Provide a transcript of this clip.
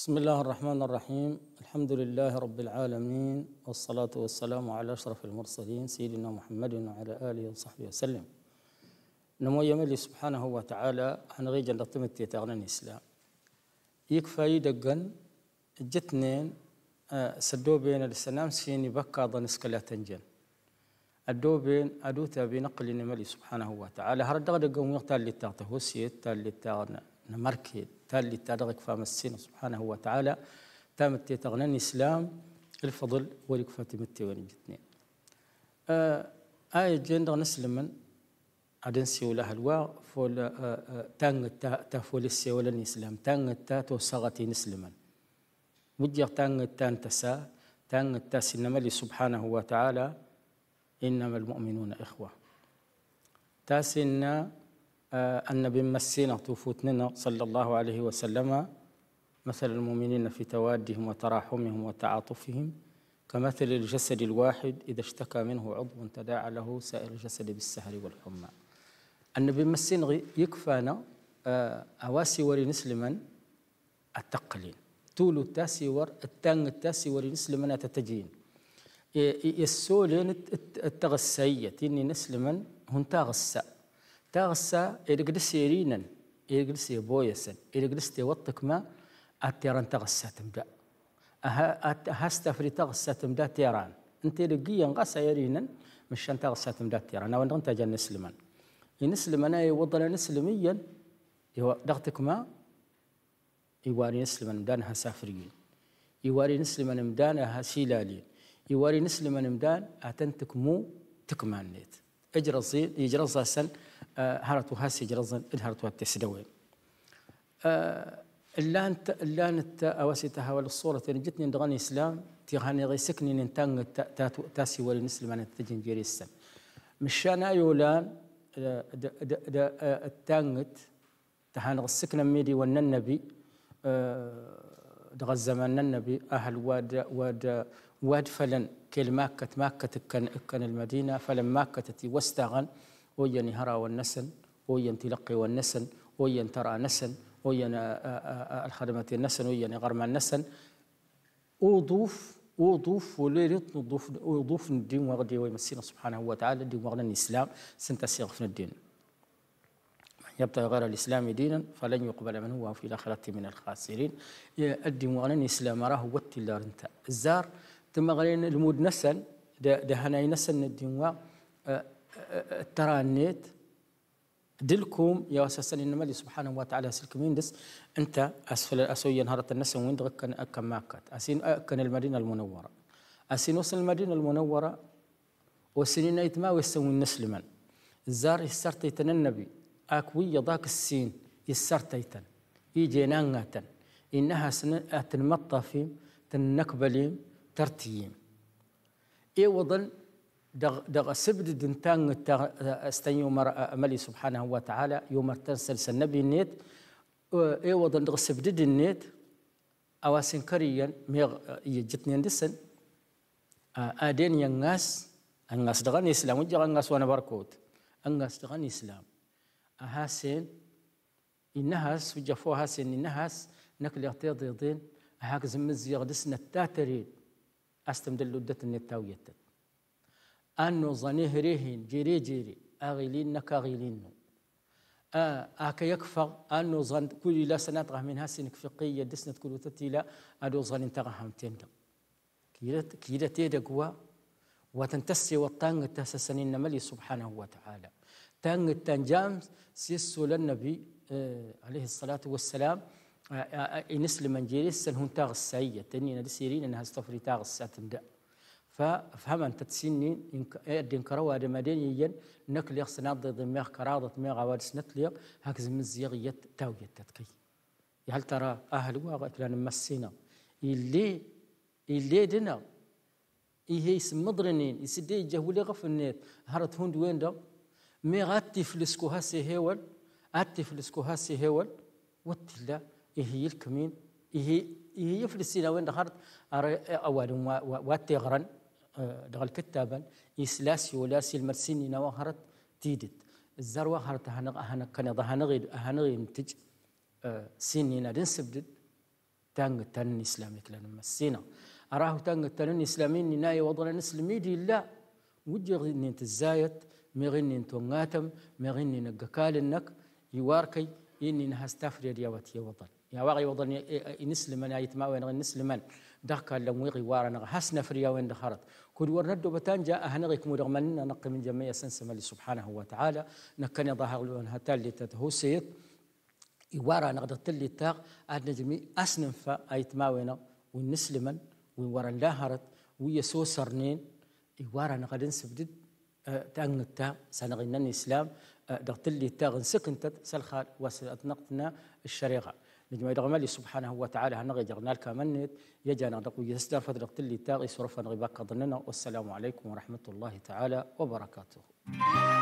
بسم الله الرحمن الرحيم الحمد لله رب العالمين والصلاة والسلام على أشرف المرسلين سيدنا محمد وعلى آله وصحبه وسلم نمو يملي سبحانه وتعالى عن غيجا لطمة تيتاغنا الإسلام يكفى يدقن جتنين آه، سدو بين السلام سين بكا ضنسك لا تنجن أدو بين أدوتا بنقل نملي سبحانه وتعالى هردغ دقن ويغتال للتاغتا هو سيد مركي تالي تارغك فام السين سبحانه وتعالى تامتي تغنى إسلام الفضل ولك فاتمتي ونجتني آه آية جندر من عدن سيولا هلوا فول أه، أه، تانغتا تفول السيولا الإسلام تانغتا توسغتي مجر تانغ تانغتا انتسا تانغتا سنما سبحانه وتعالى إنما المؤمنون إخوة تاسنا آه، أن بمسينا توفوتنا صلى الله عليه وسلم مثل المؤمنين في توادهم وتراحمهم وتعاطفهم كمثل الجسد الواحد إذا اشتكى منه عضو تداعى له سائر الجسد بالسهر والحمى أن بمسين يكفانا آه، أواسي وري نسلما التقلين تولو تاسي ور التان التاسي وري نسلما تتجين يسولين التغسية إني نسلما هنتا غسّاء تغسى إرقدس يرينا إرقدس يبويسا إرقدس وطك ما أتيران تغسى تمدا أها هستفري تغسى تمدا تيران أنت رقيا غسى يرينا مش أنت غسى تمدا تيران أو أنت جا نسلمان ينسلم أنا يوضل نسلميا يو دغتك ما يواري نسلم مدانها سافرين يواري نسلم مدانها سيلالين يواري نسلما مدان أتنتك مو تكمانيت اجرى يجرى سن هرت آه، وهاسي جرزن الهرت والتسدوي آه، اللان اللان اواسي تهاول الصوره جتني ندغني اسلام تيغاني غي سكني نتان تاسي والمسلم نسلم انا تجن جيري السم مشان ايولان آه، التانت تهان السكن ميدي ون النبي دغ الزمان النبي اهل واد واد واد فلن كل ماكت ماكت كان كان المدينه فلن ماكتتي واستغن وين هرى والنسن وين تلقي والنسن وين ترى نسن وين آه، آه، آه، الخدمة النسن وين غرم النسن وضوف وضوف وليلت نضوف وضوف الدين وغدي ويمسينا سبحانه وتعالى الدين وغنا الإسلام سنتسيغ في الدين من يبتغي غير الإسلام دينا فلن يقبل منه وهو في الآخرة من الخاسرين الدين وغنا الإسلام راه هو التلار انت الزار تم غنين المود نسن ده هناي نسن الدين الترانيت دلكم يا اساسا انما سبحانه وتعالى سلك ميندس انت اسفل الأسوية نهارة النسم وين كان اكن اسين اكن المدينه المنوره اسين وصل المدينه المنوره وسنين يتما ويسوي نسلما زار يسرت النبي اكوي يضاك السين يسرت يتن يجينا انها سنة المطفي تنكبليم ترتيم إيه وضل دغ دغ سبد دنتان استنيو مر ملي سبحانه وتعالى يوم تنسل سنبي النيت اي أيوة وضن دغ سبد النيت أواسن كريا ميغ يجتني ندسن آدين يا ناس الناس دغ الاسلام وجغ الناس وانا بركوت أنغاس دغن إسلام أهاسين إنهاس وجفو هاسين إنهاس نكل يغتيض يضين هاك زمز يغدسنا التاترين أستمدلو دتن التاويتن أنو ظنهرهن جيري جيري أغيلين كاغيلين آه، أكا يكفر أنو ظن كل لا سنتغه منها سنك فقية دسنة كل تتيلا أدو ظن تغهم تنك كيدا تيدا قوى وتنتسي والطانغ تسسن النملي سبحانه وتعالى تانغ التنجام سيسو للنبي آه، عليه الصلاة والسلام آه، إنسلم من جيريس سنهن تاغ السعية تنين دسيرين أنها استفري تاغ الساتن ففهم تتسنين يدين كروا هذا مدينيا نكل يخسنا ضد ميغ كراضة ميغ عواد سنت ليق هكز من زيغية تاوية تتكي يهل ترى أهل واغا كلان مسينا اللي اللي دنا إيه يسم مضرنين يسدي جهولي غفنيت النيت هرت هند وين دم مي أتي فلسكو هاسي هيول أتي فلسكو هاسي هيول وتلا إيه الكمين إيه إيه فلسينا وين دخلت أوالهم واتي غرن دغ الكتابا يسلاس يولاس المرسيني نواهرت تيدت الزر واهرت هنغ هنغ كان هنغ هنغ ينتج سيني نادن سبدد تانغ تان إسلامي كلا نمسينا أراه تانغ تان إسلامي نناي وضنا نسلمي دي لا ودي غني تزايت مغني تونغاتم مغني نقكال النك يواركي إني يا وطي يوضل يا واغي وضن نسلم انا يتما وين نسلم أنا دقا لمويغي وارنا هسنا فريا وين دخرت كل ورد بتان جاء هنغيك مدغمن نقي من جميع سنسم اللي سبحانه وتعالى نكني ظهر لون هتال لتتهوسيت يوارا نغدت اللي تاغ ادنا جميع اسنم فا ايتما وين ونسلمن وين ورا لاهرت ويسو سرنين يوارا نغدن سبدد أه، تاغن التا سنغنن الاسلام أه، دغت اللي تاغن سكنتت سلخا وسنقتنا الشريعه لجميرغمالي سبحانه وتعالى هنغي جغنال منت يجانا دقو يسدر فترة اللي تاغي صرفا غباك ضننا والسلام عليكم ورحمة الله تعالى وبركاته